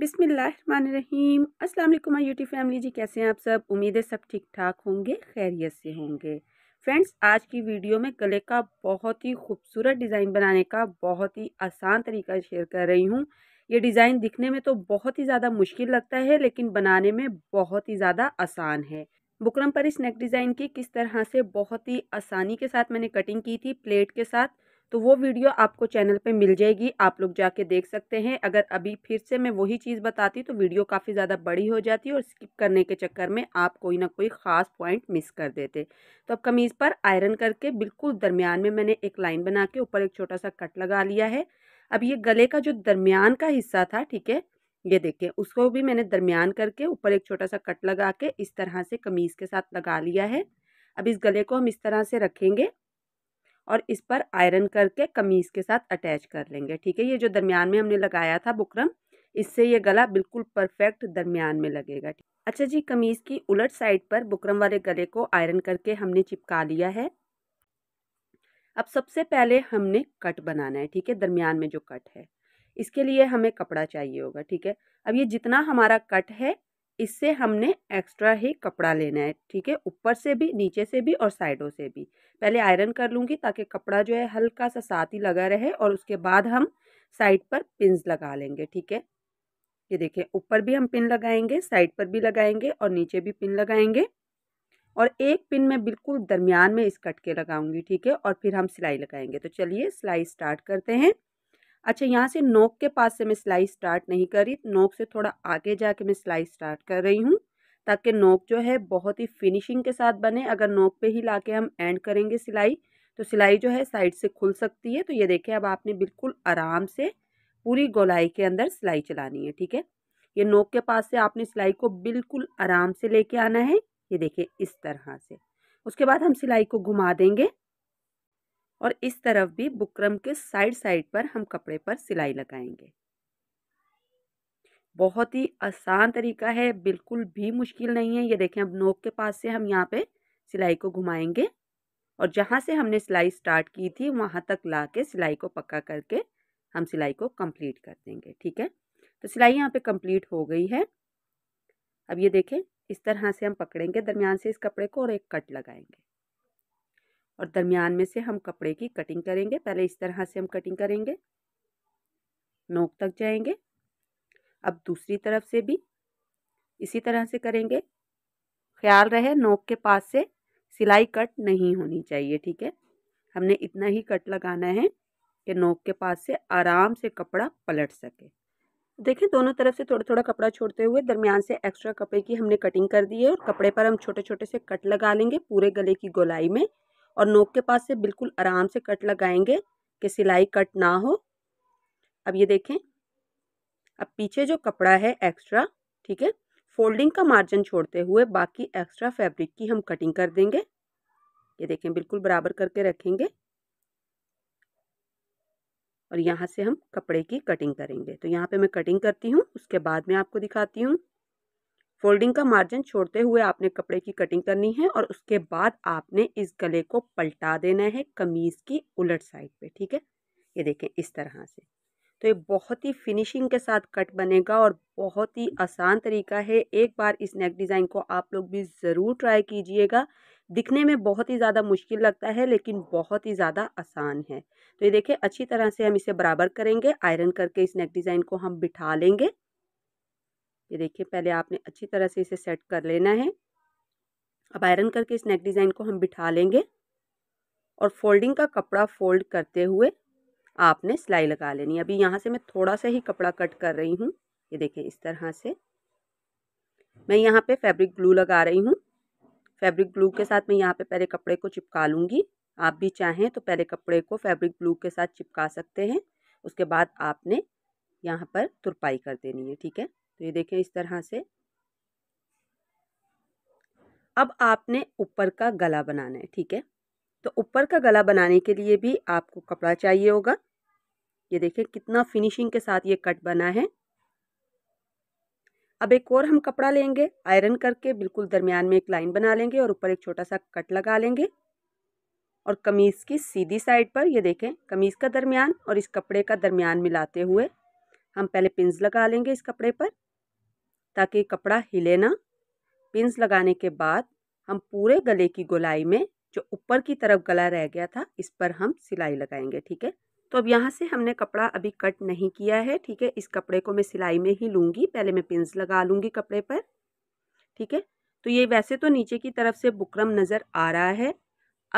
बिसमीम अस्सलाम my YouTube family जी कैसे हैं आप सब उम्मीद है सब ठीक ठाक होंगे खैरियत से होंगे फ्रेंड्स आज की वीडियो में गले का बहुत ही खूबसूरत डिज़ाइन बनाने का बहुत ही आसान तरीका शेयर कर रही हूँ ये डिज़ाइन दिखने में तो बहुत ही ज़्यादा मुश्किल लगता है लेकिन बनाने में बहुत ही ज़्यादा आसान है बुकरम पर इस नेक डिज़ाइन की किस तरह से बहुत ही आसानी के साथ मैंने कटिंग की थी प्लेट के साथ तो वो वीडियो आपको चैनल पे मिल जाएगी आप लोग जाके देख सकते हैं अगर अभी फिर से मैं वही चीज़ बताती तो वीडियो काफ़ी ज़्यादा बड़ी हो जाती और स्किप करने के चक्कर में आप कोई ना कोई ख़ास पॉइंट मिस कर देते तो अब कमीज़ पर आयरन करके बिल्कुल दरमियान में मैंने एक लाइन बना के ऊपर एक छोटा सा कट लगा लिया है अब ये गले का जो दरमियान का हिस्सा था ठीक है ये देखिए उसको भी मैंने दरमियान करके ऊपर एक छोटा सा कट लगा के इस तरह से कमीज़ के साथ लगा लिया है अब इस गले को हम इस तरह से रखेंगे और इस पर आयरन करके कमीज़ के साथ अटैच कर लेंगे ठीक है ये जो दरमियान में हमने लगाया था बुकरम इससे ये गला बिल्कुल परफेक्ट दरमियान में लगेगा अच्छा जी कमीज़ की उलट साइड पर बुकरम वाले गले को आयरन करके हमने चिपका लिया है अब सबसे पहले हमने कट बनाना है ठीक है दरमियान में जो कट है इसके लिए हमें कपड़ा चाहिए होगा ठीक है अब ये जितना हमारा कट है इससे हमने एक्स्ट्रा ही कपड़ा लेना है ठीक है ऊपर से भी नीचे से भी और साइडों से भी पहले आयरन कर लूँगी ताकि कपड़ा जो है हल्का सा साथ ही लगा रहे और उसके बाद हम साइड पर पिंस लगा लेंगे ठीक है ये देखिए ऊपर भी हम पिन लगाएंगे साइड पर भी लगाएंगे और नीचे भी पिन लगाएंगे और एक पिन में बिल्कुल दरमियान में इस कट के लगाऊंगी ठीक है और फिर हम सिलाई लगाएंगे तो चलिए सिलाई स्टार्ट करते हैं अच्छा यहाँ से नोक के पास से मैं सिलाई स्टार्ट नहीं कर रही नोक से थोड़ा आगे जाके मैं सिलाई स्टार्ट कर रही हूँ ताकि नोक जो है बहुत ही फिनिशिंग के साथ बने अगर नोक पे ही लाके हम एंड करेंगे सिलाई तो सिलाई जो है साइड से खुल सकती है तो ये देखिए अब आपने बिल्कुल आराम से पूरी गोलाई के अंदर सिलाई चलानी है ठीक है ये नोक के पास से आपने सिलाई को बिल्कुल आराम से लेके आना है ये देखिए इस तरह से उसके बाद हम सिलाई को घुमा देंगे और इस तरफ भी बुकरम के साइड साइड पर हम कपड़े पर सिलाई लगाएंगे बहुत ही आसान तरीका है बिल्कुल भी मुश्किल नहीं है ये देखें अब नोक के पास से हम यहाँ पे सिलाई को घुमाएंगे और जहाँ से हमने सिलाई स्टार्ट की थी वहाँ तक ला के सिलाई को पक्का करके हम सिलाई को कंप्लीट कर देंगे ठीक है तो सिलाई यहाँ पे कंप्लीट हो गई है अब ये देखें इस तरह से हम पकड़ेंगे दरमियान से इस कपड़े को और एक कट लगाएंगे और दरमियान में से हम कपड़े की कटिंग करेंगे पहले इस तरह से हम कटिंग करेंगे नोक तक जाएंगे अब दूसरी तरफ से भी इसी तरह से करेंगे ख्याल रहे नोक के पास से सिलाई कट नहीं होनी चाहिए ठीक है हमने इतना ही कट लगाना है कि नोक के पास से आराम से कपड़ा पलट सके देखिए दोनों तरफ से थोड़ा थोड़ा कपड़ा छोड़ते हुए दरमियान से एक्स्ट्रा कपड़े की हमने कटिंग कर दी है और कपड़े पर हम छोटे छोटे से कट लगा लेंगे पूरे गले की गोलाई में और नोक के पास से बिल्कुल आराम से कट लगाएंगे कि सिलाई कट ना हो अब ये देखें अब पीछे जो कपड़ा है एक्स्ट्रा ठीक है फोल्डिंग का मार्जिन छोड़ते हुए बाकी एक्स्ट्रा फैब्रिक की हम कटिंग कर देंगे ये देखें बिल्कुल बराबर करके रखेंगे और यहाँ से हम कपड़े की कटिंग करेंगे तो यहाँ पे मैं कटिंग करती हूँ उसके बाद में आपको दिखाती हूँ फोल्डिंग का मार्जिन छोड़ते हुए आपने कपड़े की कटिंग करनी है और उसके बाद आपने इस गले को पलटा देना है कमीज़ की उलट साइड पे ठीक है ये देखें इस तरह से तो ये बहुत ही फिनिशिंग के साथ कट बनेगा और बहुत ही आसान तरीका है एक बार इस नेक डिज़ाइन को आप लोग भी ज़रूर ट्राई कीजिएगा दिखने में बहुत ही ज़्यादा मुश्किल लगता है लेकिन बहुत ही ज़्यादा आसान है तो ये देखिए अच्छी तरह से हम इसे बराबर करेंगे आयरन करके इस नेक डिज़ाइन को हम बिठा लेंगे ये देखिए पहले आपने अच्छी तरह से इसे सेट कर लेना है अब आयरन करके इस नेक डिज़ाइन को हम बिठा लेंगे और फोल्डिंग का कपड़ा फोल्ड करते हुए आपने सिलाई लगा लेनी अभी यहाँ से मैं थोड़ा सा ही कपड़ा कट कर रही हूँ ये देखें इस तरह से मैं यहाँ पे फैब्रिक ग्लू लगा रही हूँ फैब्रिक ग्लू के साथ मैं यहाँ पे पहले कपड़े को चिपका लूँगी आप भी चाहें तो पहले कपड़े को फैब्रिक ग्लू के साथ चिपका सकते हैं उसके बाद आपने यहाँ पर तुरपाई कर देनी है ठीक है तो ये देखें इस तरह से अब आपने ऊपर का गला बनाना है ठीक है तो ऊपर का गला बनाने के लिए भी आपको कपड़ा चाहिए होगा ये देखें कितना फिनिशिंग के साथ ये कट बना है अब एक और हम कपड़ा लेंगे आयरन करके बिल्कुल दरमियान में एक लाइन बना लेंगे और ऊपर एक छोटा सा कट लगा लेंगे और कमीज़ की सीधी साइड पर ये देखें कमीज़ का दरमियान और इस कपड़े का दरमियान मिलाते हुए हम पहले पिंस लगा लेंगे इस कपड़े पर ताकि कपड़ा हिले ना पिंस लगाने के बाद हम पूरे गले की गोलाई में जो ऊपर की तरफ गला रह गया था इस पर हम सिलाई लगाएंगे ठीक है तो अब यहाँ से हमने कपड़ा अभी कट नहीं किया है ठीक है इस कपड़े को मैं सिलाई में ही लूँगी पहले मैं पिंस लगा लूँगी कपड़े पर ठीक है तो ये वैसे तो नीचे की तरफ से बुकरम नज़र आ रहा है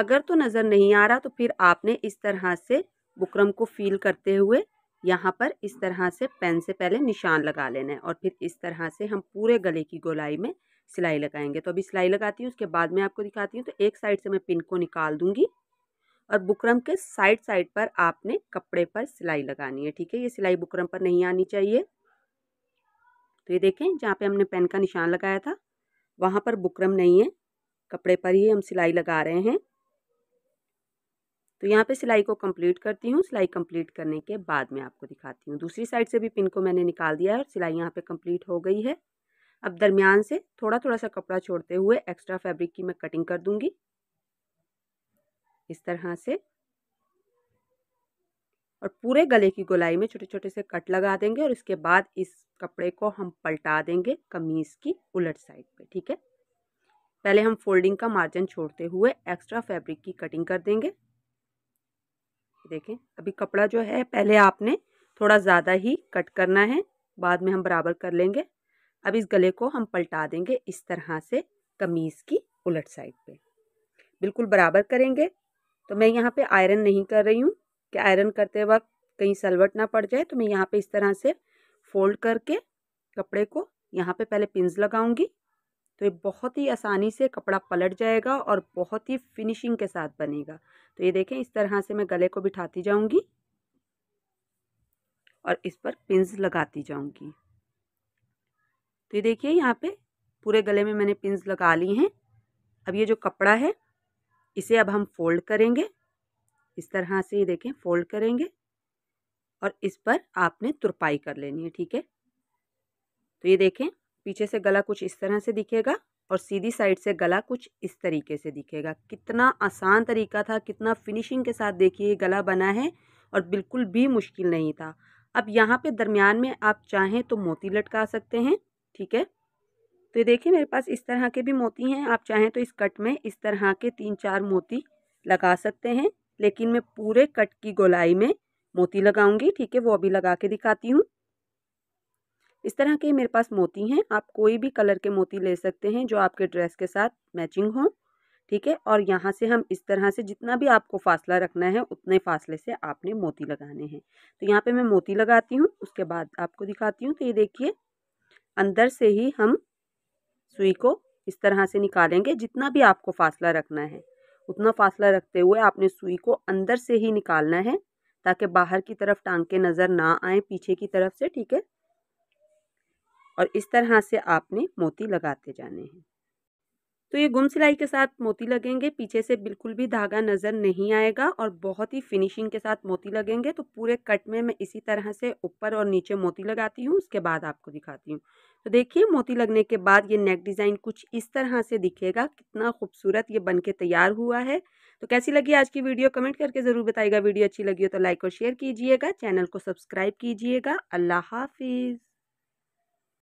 अगर तो नज़र नहीं आ रहा तो फिर आपने इस तरह से बुकरम को फील करते हुए यहाँ पर इस तरह से पेन से पहले निशान लगा लेना है और फिर इस तरह से हम पूरे गले की गोलाई में सिलाई लगाएंगे तो अभी सिलाई लगाती हूँ उसके बाद में आपको दिखाती हूँ तो एक साइड से मैं पिन को निकाल दूँगी और बुकरम के साइड साइड पर आपने कपड़े पर सिलाई लगानी है ठीक है ये सिलाई बुकरम पर नहीं आनी चाहिए तो ये देखें जहाँ पे हमने पेन का निशान लगाया था वहाँ पर बुकरम नहीं है कपड़े पर ही हम सिलाई लगा रहे हैं तो यहाँ पे सिलाई को कंप्लीट करती हूँ सिलाई कंप्लीट करने के बाद मैं आपको दिखाती हूँ दूसरी साइड से भी पिन को मैंने निकाल दिया है और सिलाई यहाँ पे कंप्लीट हो गई है अब दरमियान से थोड़ा थोड़ा सा कपड़ा छोड़ते हुए एक्स्ट्रा फैब्रिक की मैं कटिंग कर दूँगी इस तरह से और पूरे गले की गोलाई में छोटे छोटे से कट लगा देंगे और इसके बाद इस कपड़े को हम पलटा देंगे कमीज़ की उलट साइड पर ठीक है पहले हम फोल्डिंग का मार्जिन छोड़ते हुए एक्स्ट्रा फैब्रिक की कटिंग कर देंगे देखें अभी कपड़ा जो है पहले आपने थोड़ा ज़्यादा ही कट करना है बाद में हम बराबर कर लेंगे अब इस गले को हम पलटा देंगे इस तरह से कमीज़ की उलट साइड पे बिल्कुल बराबर करेंगे तो मैं यहाँ पे आयरन नहीं कर रही हूँ कि आयरन करते वक्त कहीं सलवट ना पड़ जाए तो मैं यहाँ पे इस तरह से फोल्ड करके कपड़े को यहाँ पे पहले पिंज लगाऊंगी तो ये बहुत ही आसानी से कपड़ा पलट जाएगा और बहुत ही फिनिशिंग के साथ बनेगा तो ये देखें इस तरह से मैं गले को बिठाती जाऊंगी और इस पर पिंस लगाती जाऊंगी तो ये देखिए यहाँ पे पूरे गले में मैंने पिंस लगा ली हैं अब ये जो कपड़ा है इसे अब हम फोल्ड करेंगे इस तरह से ये देखें फोल्ड करेंगे और इस पर आपने तुरपाई कर लेनी है ठीक है तो ये देखें पीछे से गला कुछ इस तरह से दिखेगा और सीधी साइड से गला कुछ इस तरीके से दिखेगा कितना आसान तरीका था कितना फिनिशिंग के साथ देखिए गला बना है और बिल्कुल भी मुश्किल नहीं था अब यहाँ पे दरमियान में आप चाहें तो मोती लटका सकते हैं ठीक है तो ये देखिए मेरे पास इस तरह के भी मोती हैं आप चाहें तो इस कट में इस तरह के तीन चार मोती लगा सकते हैं लेकिन मैं पूरे कट की गोलाई में मोती लगाऊंगी ठीक है वो अभी लगा के दिखाती हूँ इस तरह के मेरे पास मोती हैं आप कोई भी कलर के मोती ले सकते हैं जो आपके ड्रेस के साथ मैचिंग हो ठीक है और यहाँ से हम इस तरह से जितना भी आपको फासला रखना है उतने फासले से आपने मोती लगाने हैं तो यहाँ पे मैं मोती लगाती हूँ उसके बाद आपको दिखाती हूँ तो ये देखिए अंदर से ही हम सुई को इस तरह से निकालेंगे जितना भी आपको फासला रखना है उतना फासला रखते हुए आपने सुई को अंदर से ही निकालना है ताकि बाहर की तरफ टांग के नज़र ना आए पीछे की तरफ से ठीक है और इस तरह से आपने मोती लगाते जाने हैं तो ये गुम सिलाई के साथ मोती लगेंगे पीछे से बिल्कुल भी धागा नज़र नहीं आएगा और बहुत ही फिनिशिंग के साथ मोती लगेंगे तो पूरे कट में मैं इसी तरह से ऊपर और नीचे मोती लगाती हूँ उसके बाद आपको दिखाती हूँ तो देखिए मोती लगने के बाद ये नेक डिज़ाइन कुछ इस तरह से दिखेगा कितना खूबसूरत ये बन के तैयार हुआ है तो कैसी लगी आज की वीडियो कमेंट करके ज़रूर बताइएगा वीडियो अच्छी लगी हो तो लाइक और शेयर कीजिएगा चैनल को सब्सक्राइब कीजिएगा अल्लाह हाफिज़